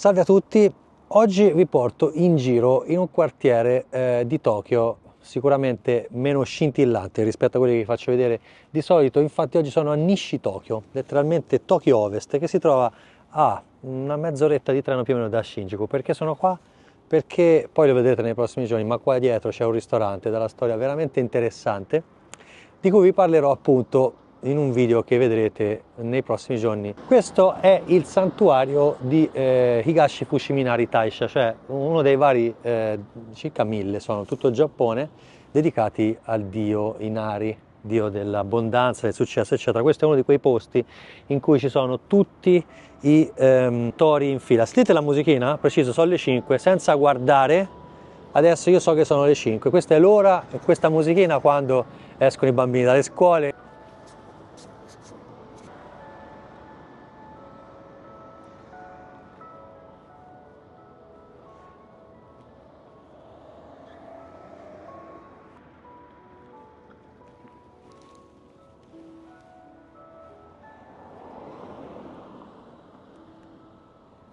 Salve a tutti, oggi vi porto in giro in un quartiere eh, di Tokyo sicuramente meno scintillante rispetto a quelli che vi faccio vedere di solito, infatti oggi sono a Nishi Tokyo, letteralmente Tokyo Ovest, che si trova a una mezz'oretta di treno più o meno da Shinjuku, perché sono qua? Perché poi lo vedrete nei prossimi giorni, ma qua dietro c'è un ristorante dalla storia veramente interessante, di cui vi parlerò appunto in un video che vedrete nei prossimi giorni. Questo è il santuario di eh, Higashi Fushiminari Taisha, cioè uno dei vari, eh, circa mille sono, tutto il Giappone, dedicati al dio Inari, dio dell'abbondanza, del successo, eccetera. Questo è uno di quei posti in cui ci sono tutti i ehm, tori in fila. Sentite la musichina? Preciso, sono le 5, senza guardare Adesso io so che sono le 5, questa è l'ora e questa musichina quando escono i bambini dalle scuole.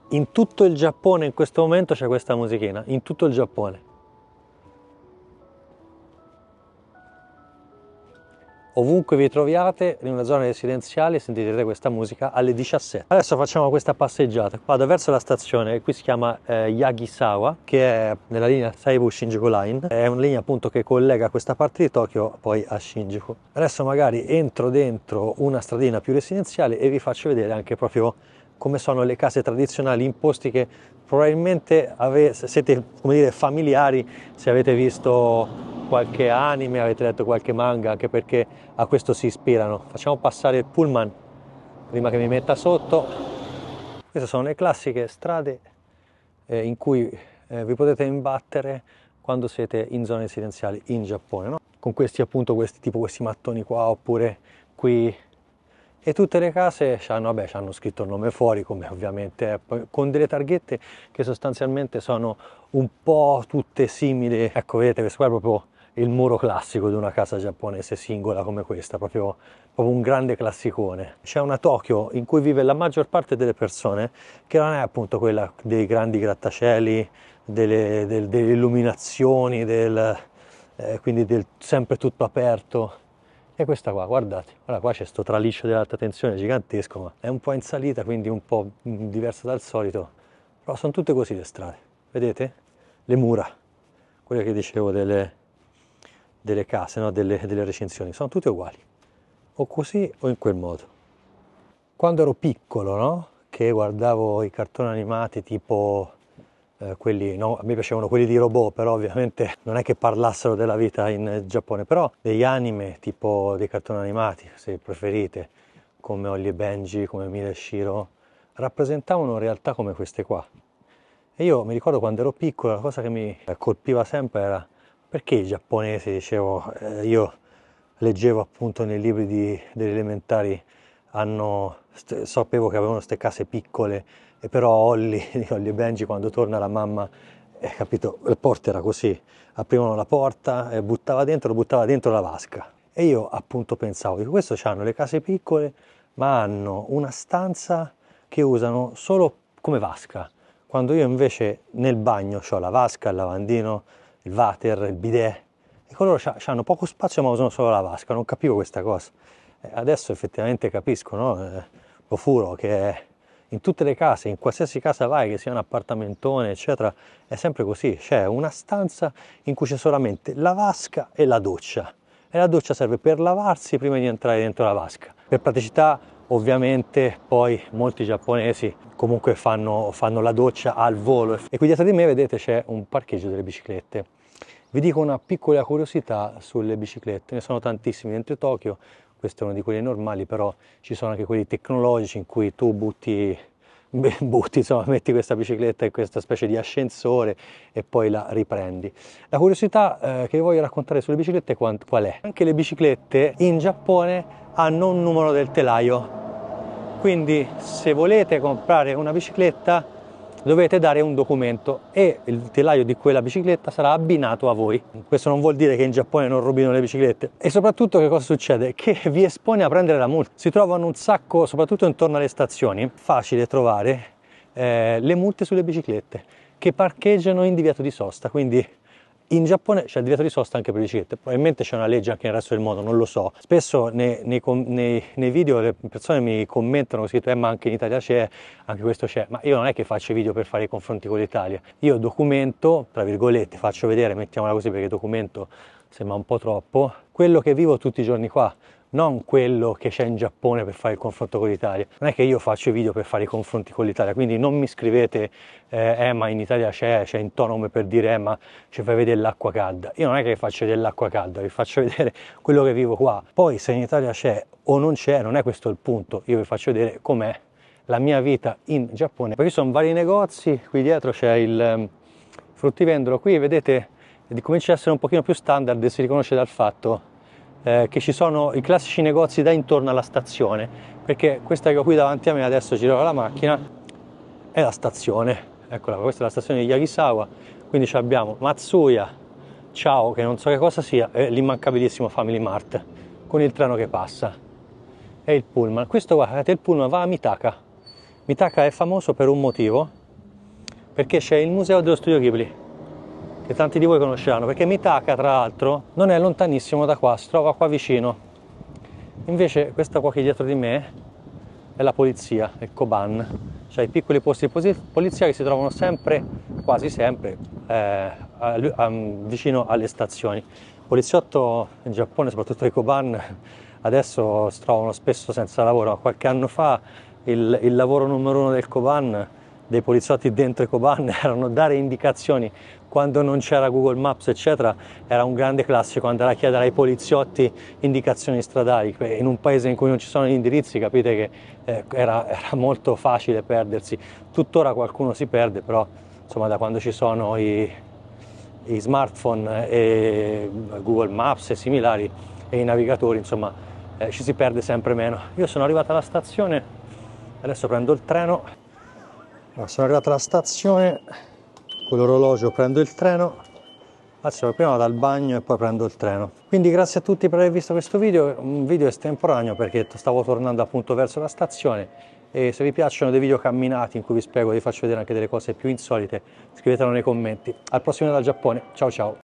In tutto il Giappone in questo momento c'è questa musichina, in tutto il Giappone. Ovunque vi troviate in una zona residenziale sentirete questa musica alle 17. Adesso facciamo questa passeggiata. Vado verso la stazione, qui si chiama eh, Yagisawa, che è nella linea Saibu Shinjuku Line. È una linea appunto che collega questa parte di Tokyo poi a Shinjuku. Adesso magari entro dentro una stradina più residenziale e vi faccio vedere anche proprio come sono le case tradizionali in posti che probabilmente ave- siete dire, familiari se avete visto qualche anime, avete letto qualche manga, anche perché a questo si ispirano. Facciamo passare il pullman prima che mi metta sotto. Queste sono le classiche strade eh, in cui eh, vi potete imbattere quando siete in zone residenziali in Giappone, no? con questi appunto questi tipo questi mattoni qua oppure qui e tutte le case hanno, vabbè, hanno scritto il nome fuori come ovviamente è, con delle targhette che sostanzialmente sono un po' tutte simili, ecco vedete questo qua è proprio il muro classico di una casa giapponese singola come questa, proprio, proprio un grande classicone. C'è una Tokyo in cui vive la maggior parte delle persone che non è appunto quella dei grandi grattacieli, delle, del, delle illuminazioni, del, eh, quindi del sempre tutto aperto, è questa qua, guardate, allora qua c'è questo traliccio dell'alta tensione gigantesco, ma è un po' in salita, quindi un po' diverso dal solito, però sono tutte così le strade, vedete? Le mura, quelle che dicevo delle, delle case, no? delle, delle recinzioni, sono tutte uguali, o così o in quel modo. Quando ero piccolo, no? che guardavo i cartoni animati tipo eh, quelli, no, a me piacevano quelli di robot, però ovviamente non è che parlassero della vita in Giappone, però degli anime, tipo dei cartoni animati, se preferite, come Ollie e Benji, come Mira e Shiro, rappresentavano realtà come queste qua. E io mi ricordo quando ero piccolo, la cosa che mi colpiva sempre era perché i giapponesi, dicevo, eh, io leggevo appunto nei libri di, degli elementari, hanno, sapevo che avevano queste case piccole, e però Olli, Olli e Benji quando torna la mamma, eh, capito, il porto era così, aprivano la porta, eh, buttava dentro, lo buttava dentro la vasca. E io appunto pensavo, che questo hanno le case piccole, ma hanno una stanza che usano solo come vasca, quando io invece nel bagno ho la vasca, il lavandino, il water, il bidet, e coloro hanno poco spazio ma usano solo la vasca, non capivo questa cosa. Adesso effettivamente capisco, no? Eh, lo furo che è in tutte le case, in qualsiasi casa vai, che sia un appartamentone, eccetera, è sempre così. C'è una stanza in cui c'è solamente la vasca e la doccia. E la doccia serve per lavarsi prima di entrare dentro la vasca. Per praticità, ovviamente, poi molti giapponesi comunque fanno, fanno la doccia al volo. E qui dietro di me, vedete, c'è un parcheggio delle biciclette. Vi dico una piccola curiosità sulle biciclette, ne sono tantissime dentro Tokyo, questo è uno di quelli normali, però ci sono anche quelli tecnologici in cui tu butti, butti insomma, metti questa bicicletta in questa specie di ascensore e poi la riprendi. La curiosità eh, che voglio raccontare sulle biciclette qual è? Anche le biciclette in Giappone hanno un numero del telaio, quindi se volete comprare una bicicletta dovete dare un documento e il telaio di quella bicicletta sarà abbinato a voi. Questo non vuol dire che in Giappone non rubino le biciclette. E soprattutto che cosa succede? Che vi espone a prendere la multa. Si trovano un sacco, soprattutto intorno alle stazioni, facile trovare eh, le multe sulle biciclette che parcheggiano in diviato di sosta, quindi in Giappone c'è il divieto di sosta anche per le biciclette, probabilmente c'è una legge anche nel resto del mondo, non lo so. Spesso nei, nei, nei, nei video le persone mi commentano così, eh, ma anche in Italia c'è, anche questo c'è, ma io non è che faccio video per fare i confronti con l'Italia, io documento, tra virgolette, faccio vedere, mettiamola così perché documento sembra un po' troppo, quello che vivo tutti i giorni qua, non quello che c'è in Giappone per fare il confronto con l'Italia. Non è che io faccio i video per fare i confronti con l'Italia, quindi non mi scrivete eh, eh ma in Italia c'è, c'è in tono per dire eh ma ci fai vedere l'acqua calda. Io non è che faccio vedere l'acqua calda, vi faccio vedere quello che vivo qua. Poi se in Italia c'è o non c'è, non è questo il punto, io vi faccio vedere com'è la mia vita in Giappone. Poi ci sono vari negozi, qui dietro c'è il ehm, fruttivendolo, qui vedete comincia ad essere un pochino più standard si riconosce dal fatto eh, che ci sono i classici negozi da intorno alla stazione, perché questa che ho qui davanti a me adesso giro la macchina, è la stazione, eccola, questa è la stazione di Yakisawa, quindi abbiamo Matsuya, Ciao che non so che cosa sia, e l'immancabilissimo Family Mart, con il treno che passa, e il pullman. Questo qua guardate, il pullman va a Mitaka. Mitaka è famoso per un motivo, perché c'è il museo dello studio Ghibli che tanti di voi conosceranno, perché Mitaka, tra l'altro, non è lontanissimo da qua, si trova qua vicino. Invece questa qua che è dietro di me è la polizia, il Koban, cioè i piccoli posti di polizia che si trovano sempre, quasi sempre, eh, a, a, vicino alle stazioni. Il poliziotto in Giappone, soprattutto i Koban, adesso si trovano spesso senza lavoro, qualche anno fa il, il lavoro numero uno del Koban dei poliziotti dentro i Coban erano dare indicazioni quando non c'era Google Maps eccetera era un grande classico andare a chiedere ai poliziotti indicazioni stradali in un paese in cui non ci sono gli indirizzi capite che eh, era, era, molto facile perdersi tuttora qualcuno si perde però insomma da quando ci sono i, i smartphone eh, e Google Maps e similari e i navigatori insomma eh, ci si perde sempre meno io sono arrivato alla stazione adesso prendo il treno allora, sono arrivato alla stazione con l'orologio prendo il treno anzi prima vado al bagno e poi prendo il treno quindi grazie a tutti per aver visto questo video un video estemporaneo perché stavo tornando appunto verso la stazione e se vi piacciono dei video camminati in cui vi spiego e vi faccio vedere anche delle cose più insolite scrivetelo nei commenti al prossimo dal Giappone ciao ciao